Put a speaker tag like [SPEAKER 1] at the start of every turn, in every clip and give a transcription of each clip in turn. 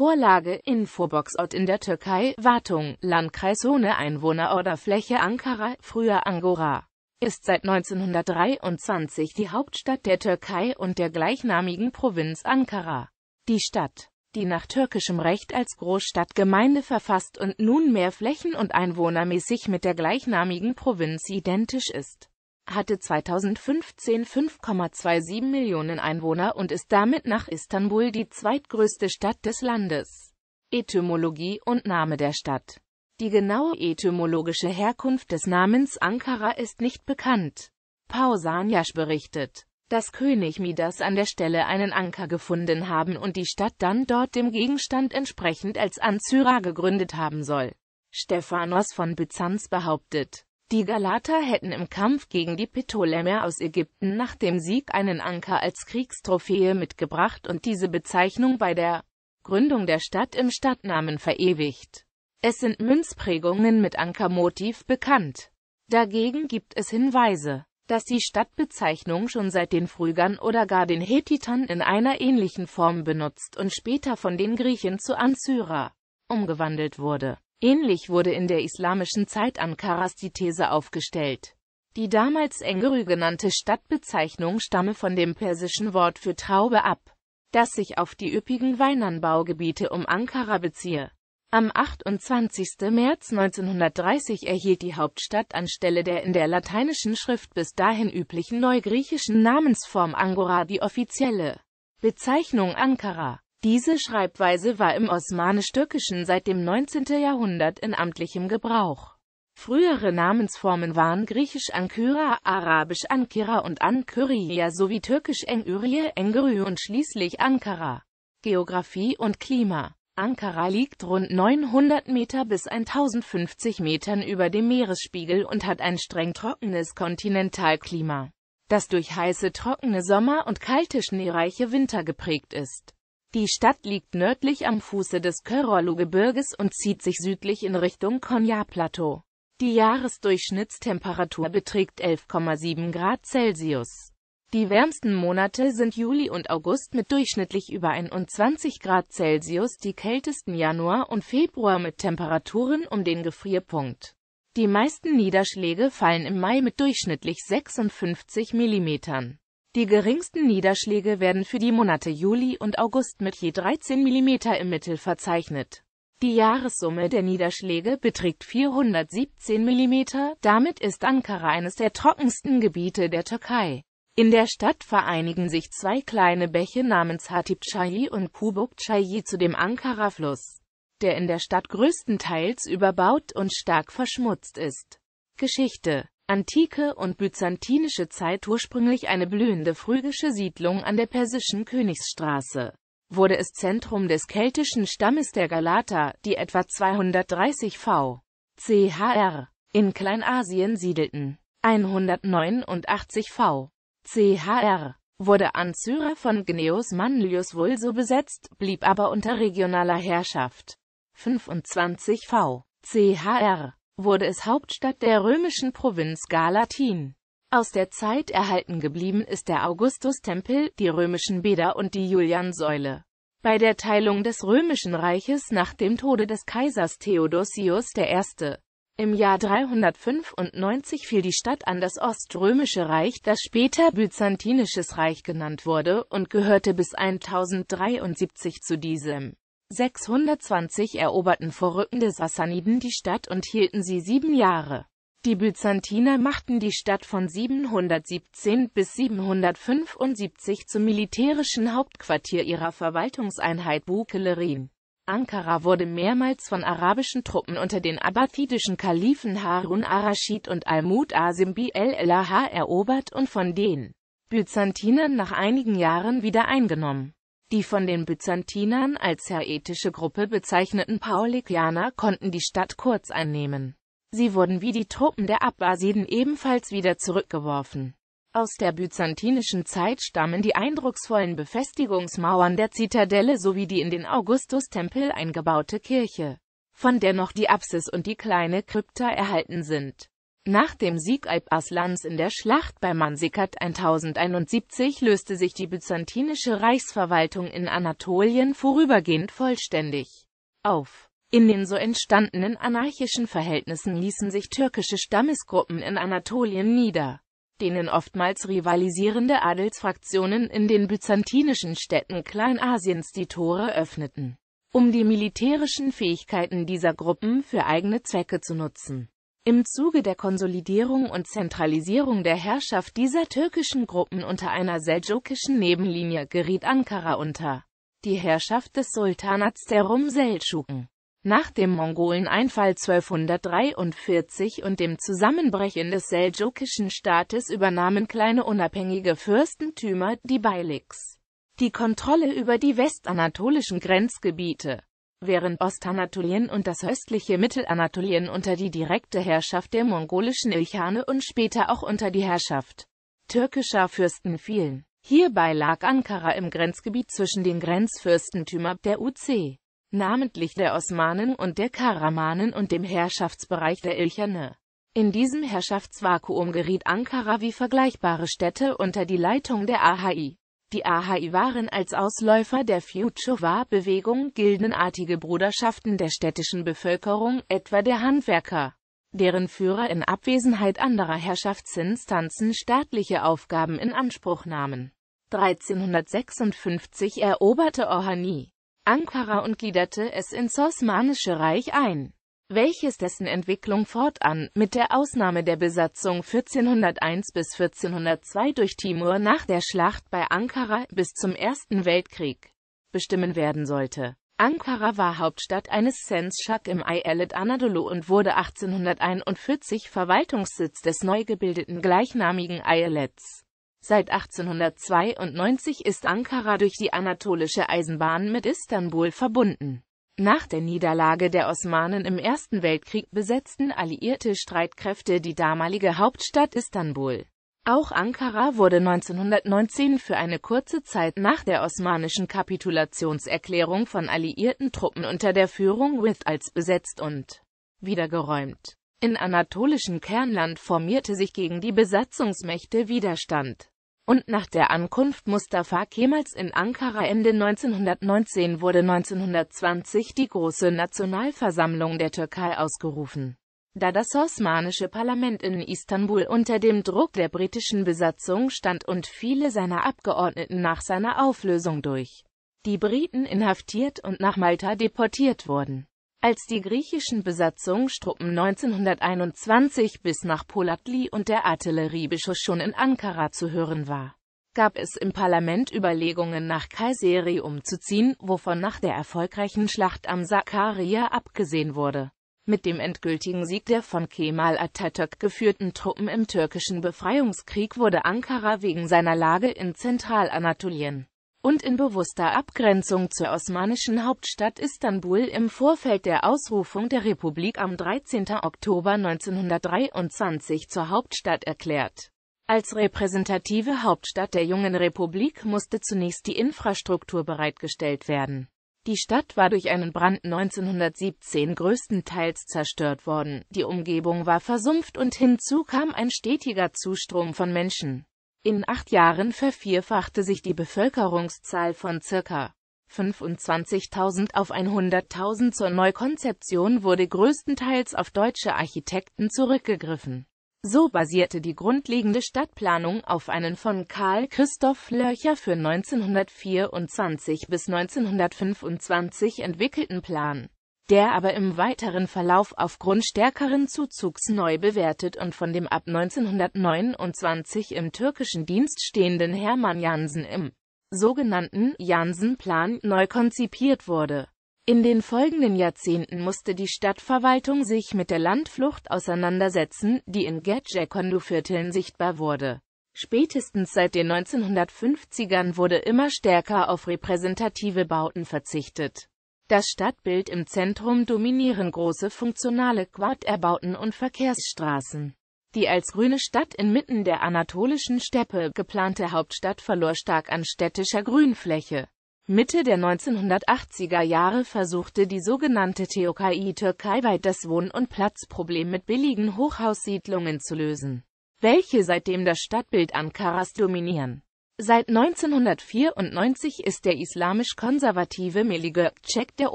[SPEAKER 1] Vorlage Infoboxout in der Türkei, Wartung, Landkreis ohne Einwohner oder Fläche Ankara, früher Angora, ist seit 1923 die Hauptstadt der Türkei und der gleichnamigen Provinz Ankara. Die Stadt, die nach türkischem Recht als Großstadtgemeinde verfasst und nunmehr flächen- und einwohnermäßig mit der gleichnamigen Provinz identisch ist hatte 2015 5,27 Millionen Einwohner und ist damit nach Istanbul die zweitgrößte Stadt des Landes. Etymologie und Name der Stadt Die genaue etymologische Herkunft des Namens Ankara ist nicht bekannt. Pausanias berichtet, dass König Midas an der Stelle einen Anker gefunden haben und die Stadt dann dort dem Gegenstand entsprechend als Anzyra gegründet haben soll. Stephanos von Byzanz behauptet, die Galater hätten im Kampf gegen die Ptolemäer aus Ägypten nach dem Sieg einen Anker als Kriegstrophäe mitgebracht und diese Bezeichnung bei der Gründung der Stadt im Stadtnamen verewigt. Es sind Münzprägungen mit Ankermotiv bekannt. Dagegen gibt es Hinweise, dass die Stadtbezeichnung schon seit den Phrygern oder gar den Hethitern in einer ähnlichen Form benutzt und später von den Griechen zu Ancyra umgewandelt wurde Ähnlich wurde in der islamischen Zeit Ankaras die These aufgestellt. Die damals Engürü genannte Stadtbezeichnung stamme von dem persischen Wort für Traube ab, das sich auf die üppigen Weinanbaugebiete um Ankara beziehe. Am 28. März 1930 erhielt die Hauptstadt anstelle der in der lateinischen Schrift bis dahin üblichen neugriechischen Namensform Angora die offizielle Bezeichnung Ankara. Diese Schreibweise war im Osmanisch-Türkischen seit dem 19. Jahrhundert in amtlichem Gebrauch. Frühere Namensformen waren griechisch Ankyra, arabisch Ankira und Ankyria sowie türkisch Engürie, Engürü und schließlich Ankara. Geografie und Klima Ankara liegt rund 900 Meter bis 1050 Metern über dem Meeresspiegel und hat ein streng trockenes Kontinentalklima, das durch heiße trockene Sommer und kalte schneereiche Winter geprägt ist. Die Stadt liegt nördlich am Fuße des Körolu-Gebirges und zieht sich südlich in Richtung Konya-Plateau. Die Jahresdurchschnittstemperatur beträgt 11,7 Grad Celsius. Die wärmsten Monate sind Juli und August mit durchschnittlich über 21 Grad Celsius, die kältesten Januar und Februar mit Temperaturen um den Gefrierpunkt. Die meisten Niederschläge fallen im Mai mit durchschnittlich 56 Millimetern. Die geringsten Niederschläge werden für die Monate Juli und August mit je 13 mm im Mittel verzeichnet. Die Jahressumme der Niederschläge beträgt 417 mm, damit ist Ankara eines der trockensten Gebiete der Türkei. In der Stadt vereinigen sich zwei kleine Bäche namens Hatipçayli und Kubukçayli zu dem Ankara-Fluss, der in der Stadt größtenteils überbaut und stark verschmutzt ist. Geschichte antike und byzantinische Zeit ursprünglich eine blühende phrygische Siedlung an der persischen Königsstraße, wurde es Zentrum des keltischen Stammes der Galater, die etwa 230 v. chr. in Kleinasien siedelten. 189 v. chr. wurde an Syrer von Gneus Manlius Vulso besetzt, blieb aber unter regionaler Herrschaft. 25 v. chr wurde es Hauptstadt der römischen Provinz Galatin. Aus der Zeit erhalten geblieben ist der Augustustempel, die römischen Bäder und die Juliansäule. Bei der Teilung des Römischen Reiches nach dem Tode des Kaisers Theodosius I. im Jahr 395 fiel die Stadt an das Oströmische Reich, das später Byzantinisches Reich genannt wurde, und gehörte bis 1073 zu diesem. 620 eroberten vorrückende Sassaniden die Stadt und hielten sie sieben Jahre. Die Byzantiner machten die Stadt von 717 bis 775 zum militärischen Hauptquartier ihrer Verwaltungseinheit Bukelerin. Ankara wurde mehrmals von arabischen Truppen unter den abbasidischen Kalifen Harun Arashid und Al-Mutasim bi el-Elah erobert und von den Byzantinern nach einigen Jahren wieder eingenommen. Die von den Byzantinern als heretische Gruppe bezeichneten Paulikianer konnten die Stadt kurz einnehmen. Sie wurden wie die Truppen der Abbasiden ebenfalls wieder zurückgeworfen. Aus der byzantinischen Zeit stammen die eindrucksvollen Befestigungsmauern der Zitadelle sowie die in den Augustustempel eingebaute Kirche, von der noch die Apsis und die kleine Krypta erhalten sind nach dem Sieg Alp Aslans in der Schlacht bei Mansikat 1071 löste sich die byzantinische Reichsverwaltung in Anatolien vorübergehend vollständig auf. In den so entstandenen anarchischen Verhältnissen ließen sich türkische Stammesgruppen in Anatolien nieder, denen oftmals rivalisierende Adelsfraktionen in den byzantinischen Städten Kleinasiens die Tore öffneten, um die militärischen Fähigkeiten dieser Gruppen für eigene Zwecke zu nutzen. Im Zuge der Konsolidierung und Zentralisierung der Herrschaft dieser türkischen Gruppen unter einer seldschukischen Nebenlinie geriet Ankara unter die Herrschaft des Sultanats der Rum-Seldschuken. Nach dem Mongoleneinfall 1243 und dem Zusammenbrechen des seldschukischen Staates übernahmen kleine unabhängige Fürstentümer, die Beyliks, die Kontrolle über die westanatolischen Grenzgebiete während Ostanatolien und das östliche Mittelanatolien unter die direkte Herrschaft der mongolischen Ilchane und später auch unter die Herrschaft türkischer Fürsten fielen. Hierbei lag Ankara im Grenzgebiet zwischen den Grenzfürstentümer der UC, namentlich der Osmanen und der Karamanen und dem Herrschaftsbereich der Ilchane. In diesem Herrschaftsvakuum geriet Ankara wie vergleichbare Städte unter die Leitung der AHI. Die Ahai waren als Ausläufer der Future-War-Bewegung gildenartige Bruderschaften der städtischen Bevölkerung, etwa der Handwerker, deren Führer in Abwesenheit anderer Herrschaftsinstanzen staatliche Aufgaben in Anspruch nahmen. 1356 eroberte Orhani Ankara und gliederte es ins Osmanische Reich ein welches dessen Entwicklung fortan, mit der Ausnahme der Besatzung 1401 bis 1402 durch Timur nach der Schlacht bei Ankara bis zum Ersten Weltkrieg, bestimmen werden sollte. Ankara war Hauptstadt eines Senschak im Ayelet Anadolu und wurde 1841 Verwaltungssitz des neu gebildeten gleichnamigen Ayelets. Seit 1892 ist Ankara durch die anatolische Eisenbahn mit Istanbul verbunden. Nach der Niederlage der Osmanen im Ersten Weltkrieg besetzten alliierte Streitkräfte die damalige Hauptstadt Istanbul. Auch Ankara wurde 1919 für eine kurze Zeit nach der osmanischen Kapitulationserklärung von alliierten Truppen unter der Führung With als besetzt und wiedergeräumt. In anatolischen Kernland formierte sich gegen die Besatzungsmächte Widerstand und nach der Ankunft Mustafa Kemals in Ankara Ende 1919 wurde 1920 die große Nationalversammlung der Türkei ausgerufen. Da das osmanische Parlament in Istanbul unter dem Druck der britischen Besatzung stand und viele seiner Abgeordneten nach seiner Auflösung durch die Briten inhaftiert und nach Malta deportiert wurden als die griechischen Besatzungsstruppen 1921 bis nach Polatli und der Artilleriebeschuss schon in Ankara zu hören war, gab es im Parlament Überlegungen nach Kayseri umzuziehen, wovon nach der erfolgreichen Schlacht am Sakaria abgesehen wurde. Mit dem endgültigen Sieg der von Kemal Atatürk geführten Truppen im türkischen Befreiungskrieg wurde Ankara wegen seiner Lage in Zentralanatolien und in bewusster Abgrenzung zur osmanischen Hauptstadt Istanbul im Vorfeld der Ausrufung der Republik am 13. Oktober 1923 zur Hauptstadt erklärt. Als repräsentative Hauptstadt der jungen Republik musste zunächst die Infrastruktur bereitgestellt werden. Die Stadt war durch einen Brand 1917 größtenteils zerstört worden, die Umgebung war versumpft und hinzu kam ein stetiger Zustrom von Menschen. In acht Jahren vervierfachte sich die Bevölkerungszahl von ca. 25.000 auf 100.000. Zur Neukonzeption wurde größtenteils auf deutsche Architekten zurückgegriffen. So basierte die grundlegende Stadtplanung auf einen von Karl Christoph Löcher für 1924 bis 1925 entwickelten Plan der aber im weiteren Verlauf aufgrund stärkeren Zuzugs neu bewertet und von dem ab 1929 im türkischen Dienst stehenden Hermann Jansen im sogenannten Jansen-Plan neu konzipiert wurde. In den folgenden Jahrzehnten musste die Stadtverwaltung sich mit der Landflucht auseinandersetzen, die in Gecekondu-Vierteln sichtbar wurde. Spätestens seit den 1950ern wurde immer stärker auf repräsentative Bauten verzichtet. Das Stadtbild im Zentrum dominieren große funktionale Quad-Erbauten und Verkehrsstraßen. Die als grüne Stadt inmitten der anatolischen Steppe geplante Hauptstadt verlor stark an städtischer Grünfläche. Mitte der 1980er Jahre versuchte die sogenannte Theokai türkeiweit das Wohn- und Platzproblem mit billigen Hochhaussiedlungen zu lösen, welche seitdem das Stadtbild Ankaras dominieren. Seit 1994 ist der islamisch-konservative Melih Gökçek der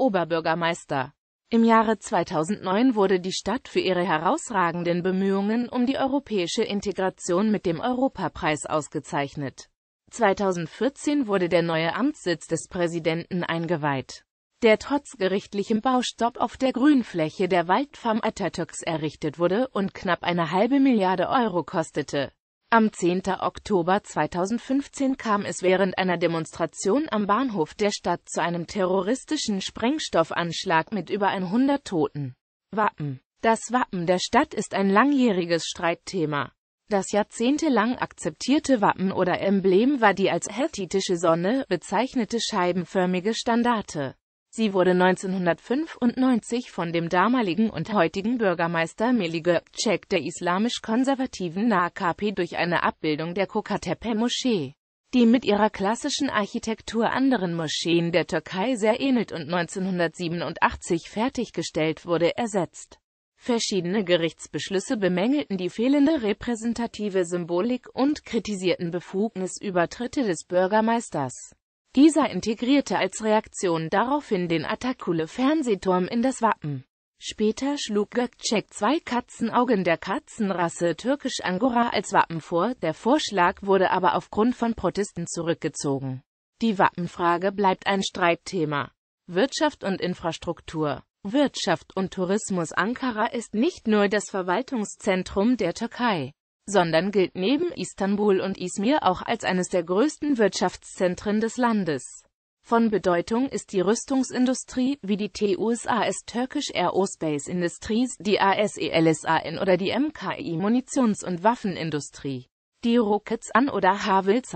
[SPEAKER 1] Oberbürgermeister. Im Jahre 2009 wurde die Stadt für ihre herausragenden Bemühungen um die europäische Integration mit dem Europapreis ausgezeichnet. 2014 wurde der neue Amtssitz des Präsidenten eingeweiht, der trotz gerichtlichem Baustopp auf der Grünfläche der Waldfarm Atatürks errichtet wurde und knapp eine halbe Milliarde Euro kostete am 10. Oktober 2015 kam es während einer Demonstration am Bahnhof der Stadt zu einem terroristischen Sprengstoffanschlag mit über 100 Toten. Wappen Das Wappen der Stadt ist ein langjähriges Streitthema. Das jahrzehntelang akzeptierte Wappen oder Emblem war die als hethitische Sonne bezeichnete scheibenförmige Standarte. Sie wurde 1995 von dem damaligen und heutigen Bürgermeister Meli Gökçek der islamisch-konservativen AKP durch eine Abbildung der kokatepe moschee die mit ihrer klassischen Architektur anderen Moscheen der Türkei sehr ähnelt und 1987 fertiggestellt wurde, ersetzt. Verschiedene Gerichtsbeschlüsse bemängelten die fehlende repräsentative Symbolik und kritisierten Befugnisübertritte des Bürgermeisters. Dieser integrierte als Reaktion daraufhin den Atakule-Fernsehturm in das Wappen. Später schlug Gökçek zwei Katzenaugen der Katzenrasse Türkisch Angora als Wappen vor, der Vorschlag wurde aber aufgrund von Protesten zurückgezogen. Die Wappenfrage bleibt ein Streitthema. Wirtschaft und Infrastruktur Wirtschaft und Tourismus Ankara ist nicht nur das Verwaltungszentrum der Türkei sondern gilt neben Istanbul und Izmir auch als eines der größten Wirtschaftszentren des Landes. Von Bedeutung ist die Rüstungsindustrie, wie die TUSAS Turkish Aerospace Industries, die ASELSAN oder die MKI Munitions- und Waffenindustrie, die Rockets an oder Havils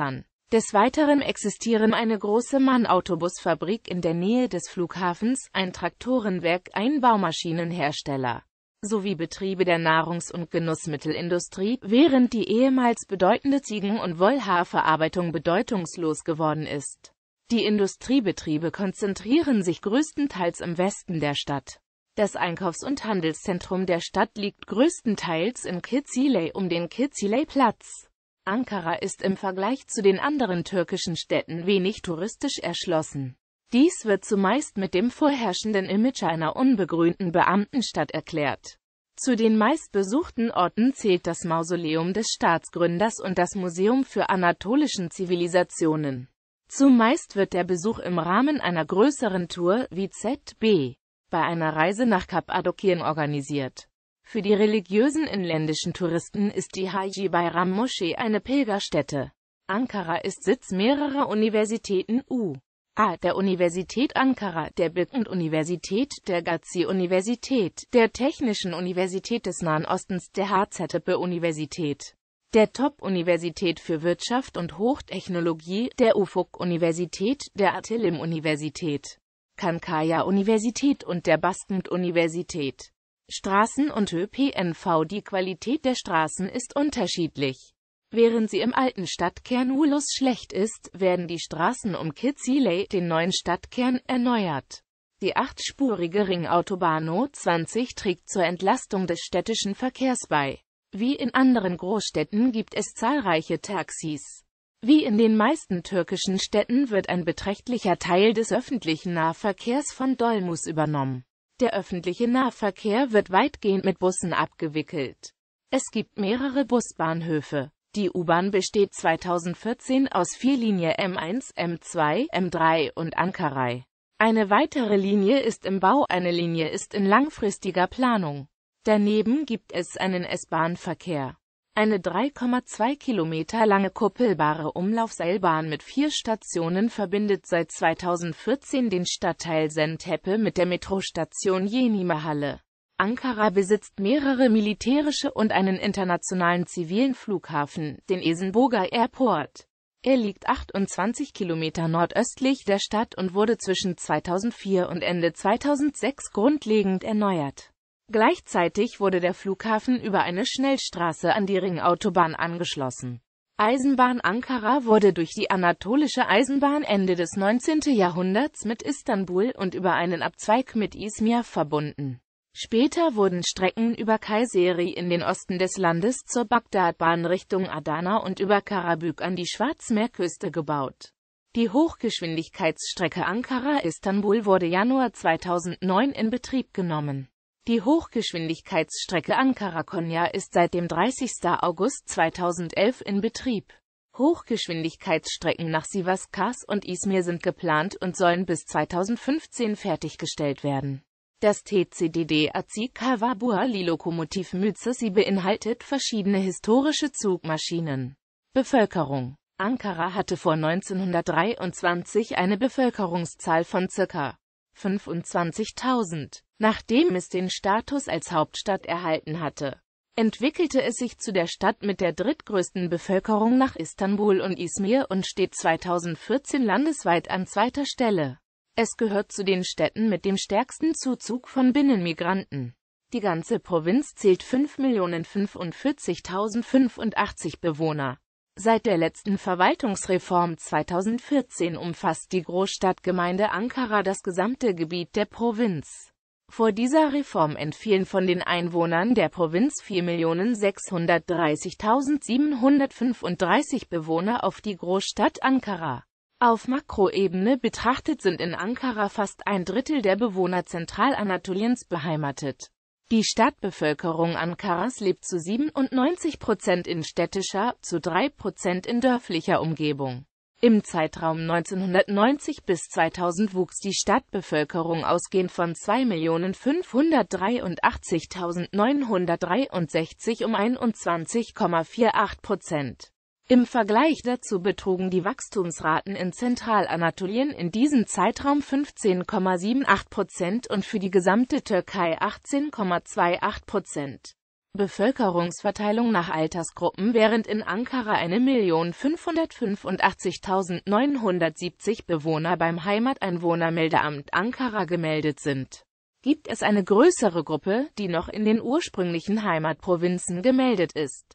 [SPEAKER 1] Des Weiteren existieren eine große Mann-Autobusfabrik in der Nähe des Flughafens, ein Traktorenwerk, ein Baumaschinenhersteller sowie Betriebe der Nahrungs- und Genussmittelindustrie, während die ehemals bedeutende Ziegen- und Wollhaarverarbeitung bedeutungslos geworden ist. Die Industriebetriebe konzentrieren sich größtenteils im Westen der Stadt. Das Einkaufs- und Handelszentrum der Stadt liegt größtenteils in Kitziley um den Kitziley-Platz. Ankara ist im Vergleich zu den anderen türkischen Städten wenig touristisch erschlossen. Dies wird zumeist mit dem vorherrschenden Image einer unbegrünten Beamtenstadt erklärt. Zu den meistbesuchten Orten zählt das Mausoleum des Staatsgründers und das Museum für anatolischen Zivilisationen. Zumeist wird der Besuch im Rahmen einer größeren Tour, wie ZB, bei einer Reise nach Kappadokien organisiert. Für die religiösen inländischen Touristen ist die Haji Bayram Moschee eine Pilgerstätte. Ankara ist Sitz mehrerer Universitäten U. A. der Universität Ankara, der Bildend-Universität, der Gazi-Universität, der Technischen Universität des Nahen Ostens, der HZB-Universität, der Top-Universität für Wirtschaft und Hochtechnologie, der UFOK-Universität, der Atilim-Universität, Kankaya-Universität und der Bastend-Universität. Straßen und ÖPNV Die Qualität der Straßen ist unterschiedlich. Während sie im alten Stadtkern Ulus schlecht ist, werden die Straßen um Kitziley, den neuen Stadtkern, erneuert. Die achtspurige Ringautobahn O20 trägt zur Entlastung des städtischen Verkehrs bei. Wie in anderen Großstädten gibt es zahlreiche Taxis. Wie in den meisten türkischen Städten wird ein beträchtlicher Teil des öffentlichen Nahverkehrs von Dolmus übernommen. Der öffentliche Nahverkehr wird weitgehend mit Bussen abgewickelt. Es gibt mehrere Busbahnhöfe. Die U-Bahn besteht 2014 aus vier Linie M1, M2, M3 und Ankarai. Eine weitere Linie ist im Bau, eine Linie ist in langfristiger Planung. Daneben gibt es einen S-Bahn-Verkehr. Eine 3,2 Kilometer lange kuppelbare Umlaufseilbahn mit vier Stationen verbindet seit 2014 den Stadtteil Senteppe mit der Metrostation Jenimehalle. Ankara besitzt mehrere militärische und einen internationalen zivilen Flughafen, den Esenboga Airport. Er liegt 28 Kilometer nordöstlich der Stadt und wurde zwischen 2004 und Ende 2006 grundlegend erneuert. Gleichzeitig wurde der Flughafen über eine Schnellstraße an die Ringautobahn angeschlossen. Eisenbahn Ankara wurde durch die Anatolische Eisenbahn Ende des 19. Jahrhunderts mit Istanbul und über einen Abzweig mit Izmir verbunden. Später wurden Strecken über Kayseri in den Osten des Landes zur Bagdadbahn Richtung Adana und über Karabük an die Schwarzmeerküste gebaut. Die Hochgeschwindigkeitsstrecke Ankara-Istanbul wurde Januar 2009 in Betrieb genommen. Die Hochgeschwindigkeitsstrecke Ankara-Konya ist seit dem 30. August 2011 in Betrieb. Hochgeschwindigkeitsstrecken nach Sivas, Kars und Izmir sind geplant und sollen bis 2015 fertiggestellt werden das TCDD Azikawa-Buali-Lokomotiv Mütsesi beinhaltet verschiedene historische Zugmaschinen. Bevölkerung Ankara hatte vor 1923 eine Bevölkerungszahl von ca. 25.000. Nachdem es den Status als Hauptstadt erhalten hatte, entwickelte es sich zu der Stadt mit der drittgrößten Bevölkerung nach Istanbul und Izmir und steht 2014 landesweit an zweiter Stelle. Es gehört zu den Städten mit dem stärksten Zuzug von Binnenmigranten. Die ganze Provinz zählt 5.045.085 Bewohner. Seit der letzten Verwaltungsreform 2014 umfasst die Großstadtgemeinde Ankara das gesamte Gebiet der Provinz. Vor dieser Reform entfielen von den Einwohnern der Provinz 4.630.735 Bewohner auf die Großstadt Ankara. Auf Makroebene betrachtet sind in Ankara fast ein Drittel der Bewohner Zentralanatoliens beheimatet. Die Stadtbevölkerung Ankaras lebt zu 97 Prozent in städtischer, zu 3 Prozent in dörflicher Umgebung. Im Zeitraum 1990 bis 2000 wuchs die Stadtbevölkerung ausgehend von 2.583.963 um 21,48 Prozent. Im Vergleich dazu betrugen die Wachstumsraten in Zentralanatolien in diesem Zeitraum 15,78 Prozent und für die gesamte Türkei 18,28 Prozent. Bevölkerungsverteilung nach Altersgruppen Während in Ankara 1.585.970 Bewohner beim Heimateinwohnermeldeamt Ankara gemeldet sind, gibt es eine größere Gruppe, die noch in den ursprünglichen Heimatprovinzen gemeldet ist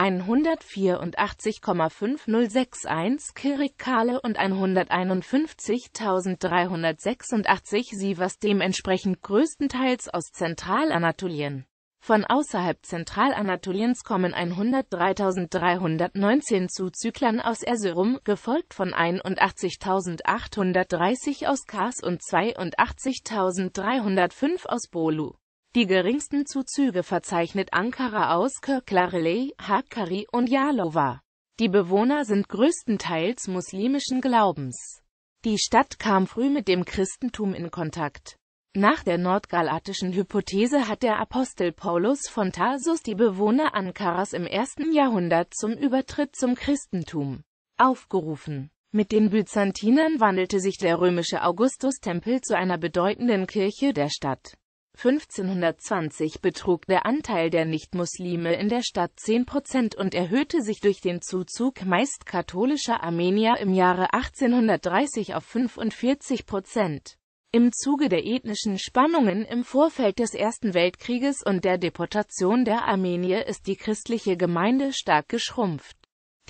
[SPEAKER 1] 184,5061 Kirikale und 151.386 Sivas dementsprechend größtenteils aus Zentralanatolien. Von außerhalb Zentralanatoliens kommen 103.319 Zuzyklern aus Erzurum, gefolgt von 81.830 aus Kars und 82.305 aus Bolu die geringsten Zuzüge verzeichnet Ankara aus Kırklareli, Hakkari und Yalova. Die Bewohner sind größtenteils muslimischen Glaubens. Die Stadt kam früh mit dem Christentum in Kontakt. Nach der nordgalatischen Hypothese hat der Apostel Paulus von Tarsus die Bewohner Ankaras im ersten Jahrhundert zum Übertritt zum Christentum aufgerufen. Mit den Byzantinern wandelte sich der römische Augustustempel zu einer bedeutenden Kirche der Stadt. 1520 betrug der Anteil der Nichtmuslime in der Stadt 10 Prozent und erhöhte sich durch den Zuzug meist katholischer Armenier im Jahre 1830 auf 45 Prozent. Im Zuge der ethnischen Spannungen im Vorfeld des Ersten Weltkrieges und der Deportation der Armenier ist die christliche Gemeinde stark geschrumpft.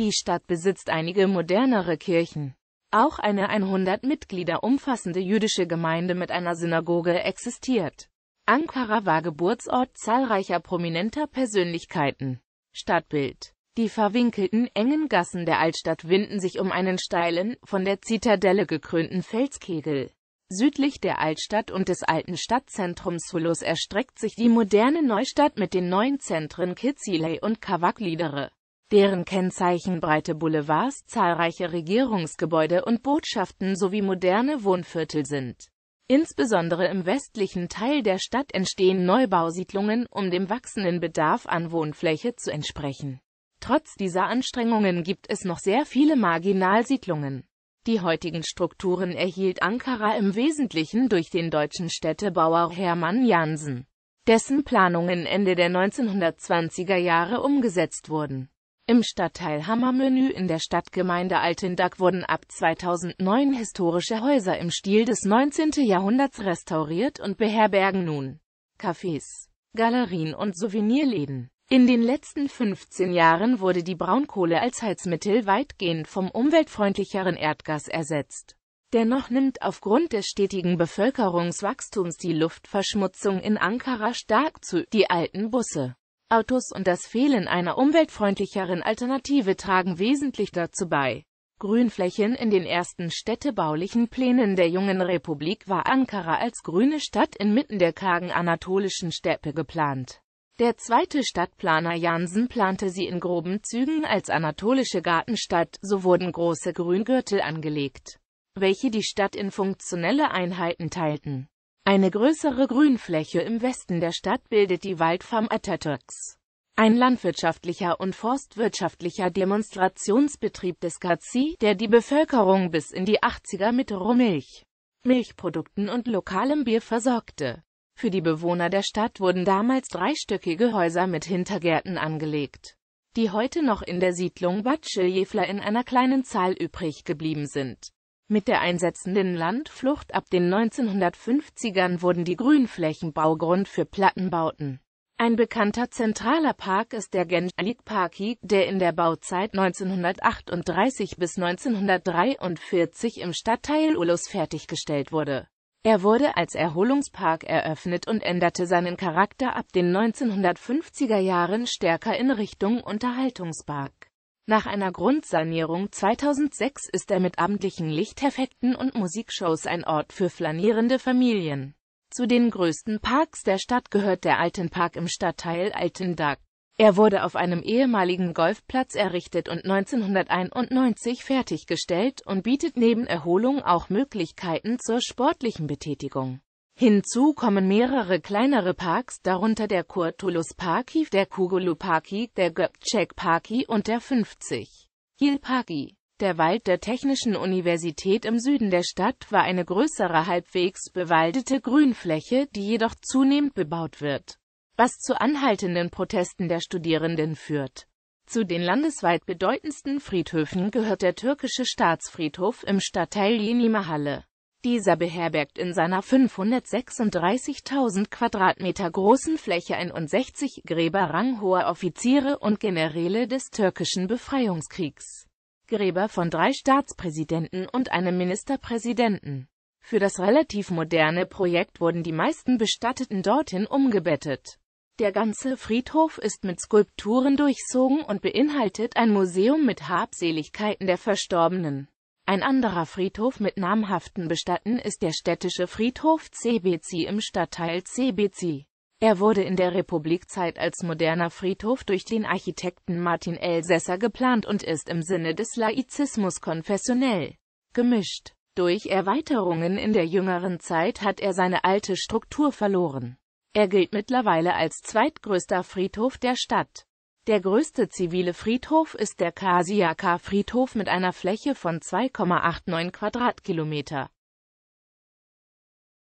[SPEAKER 1] Die Stadt besitzt einige modernere Kirchen. Auch eine 100 Mitglieder umfassende jüdische Gemeinde mit einer Synagoge existiert Ankara war Geburtsort zahlreicher prominenter Persönlichkeiten. Stadtbild die verwinkelten, engen Gassen der Altstadt winden sich um einen steilen, von der Zitadelle gekrönten Felskegel. Südlich der Altstadt und des alten Stadtzentrums Hulos erstreckt sich die moderne Neustadt mit den neuen Zentren Kitziley und Kavakliedere, deren Kennzeichen breite Boulevards, zahlreiche Regierungsgebäude und Botschaften sowie moderne Wohnviertel sind. Insbesondere im westlichen Teil der Stadt entstehen Neubausiedlungen, um dem wachsenden Bedarf an Wohnfläche zu entsprechen. Trotz dieser Anstrengungen gibt es noch sehr viele Marginalsiedlungen. Die heutigen Strukturen erhielt Ankara im Wesentlichen durch den deutschen Städtebauer Hermann Jansen, dessen Planungen Ende der 1920er Jahre umgesetzt wurden im Stadtteil Hammermenü in der Stadtgemeinde Altendach wurden ab 2009 historische Häuser im Stil des 19. Jahrhunderts restauriert und beherbergen nun Cafés, Galerien und Souvenirläden. In den letzten 15 Jahren wurde die Braunkohle als Heizmittel weitgehend vom umweltfreundlicheren Erdgas ersetzt. Dennoch nimmt aufgrund des stetigen Bevölkerungswachstums die Luftverschmutzung in Ankara stark zu. Die alten Busse Autos und das Fehlen einer umweltfreundlicheren Alternative tragen wesentlich dazu bei. Grünflächen in den ersten städtebaulichen Plänen der jungen Republik war Ankara als grüne Stadt inmitten der kargen anatolischen Steppe geplant. Der zweite Stadtplaner Jansen plante sie in groben Zügen als anatolische Gartenstadt, so wurden große Grüngürtel angelegt, welche die Stadt in funktionelle Einheiten teilten. Eine größere Grünfläche im Westen der Stadt bildet die Waldfarm Atatürks. Ein landwirtschaftlicher und forstwirtschaftlicher Demonstrationsbetrieb des Gazi, der die Bevölkerung bis in die 80er mit Rohmilch, Milchprodukten und lokalem Bier versorgte. Für die Bewohner der Stadt wurden damals dreistöckige Häuser mit Hintergärten angelegt, die heute noch in der Siedlung Bad Schiljefla in einer kleinen Zahl übrig geblieben sind. Mit der einsetzenden Landflucht ab den 1950ern wurden die Grünflächen Baugrund für Plattenbauten. Ein bekannter zentraler Park ist der Genschlik Parki, der in der Bauzeit 1938 bis 1943 im Stadtteil Ulus fertiggestellt wurde. Er wurde als Erholungspark eröffnet und änderte seinen Charakter ab den 1950er Jahren stärker in Richtung Unterhaltungspark. Nach einer Grundsanierung 2006 ist er mit abendlichen Lichteffekten und Musikshows ein Ort für flanierende Familien. Zu den größten Parks der Stadt gehört der Altenpark im Stadtteil Altendag. Er wurde auf einem ehemaligen Golfplatz errichtet und 1991 fertiggestellt und bietet neben Erholung auch Möglichkeiten zur sportlichen Betätigung. Hinzu kommen mehrere kleinere Parks, darunter der Kurtulus-Parki, der Kugulu-Parki, der Göpcek parki und der 50 Gil-Parki. Der Wald der Technischen Universität im Süden der Stadt war eine größere halbwegs bewaldete Grünfläche, die jedoch zunehmend bebaut wird, was zu anhaltenden Protesten der Studierenden führt. Zu den landesweit bedeutendsten Friedhöfen gehört der türkische Staatsfriedhof im Stadtteil Yeni Mahalle. Dieser beherbergt in seiner 536.000 Quadratmeter großen Fläche 61 Gräber ranghoher Offiziere und Generäle des türkischen Befreiungskriegs. Gräber von drei Staatspräsidenten und einem Ministerpräsidenten. Für das relativ moderne Projekt wurden die meisten Bestatteten dorthin umgebettet. Der ganze Friedhof ist mit Skulpturen durchzogen und beinhaltet ein Museum mit Habseligkeiten der Verstorbenen. Ein anderer Friedhof mit namhaften Bestatten ist der städtische Friedhof Cebeci im Stadtteil Cebeci. Er wurde in der Republikzeit als moderner Friedhof durch den Architekten Martin Elsässer geplant und ist im Sinne des Laizismus konfessionell gemischt. Durch Erweiterungen in der jüngeren Zeit hat er seine alte Struktur verloren. Er gilt mittlerweile als zweitgrößter Friedhof der Stadt. Der größte zivile Friedhof ist der Kasiaka-Friedhof mit einer Fläche von 2,89 Quadratkilometer.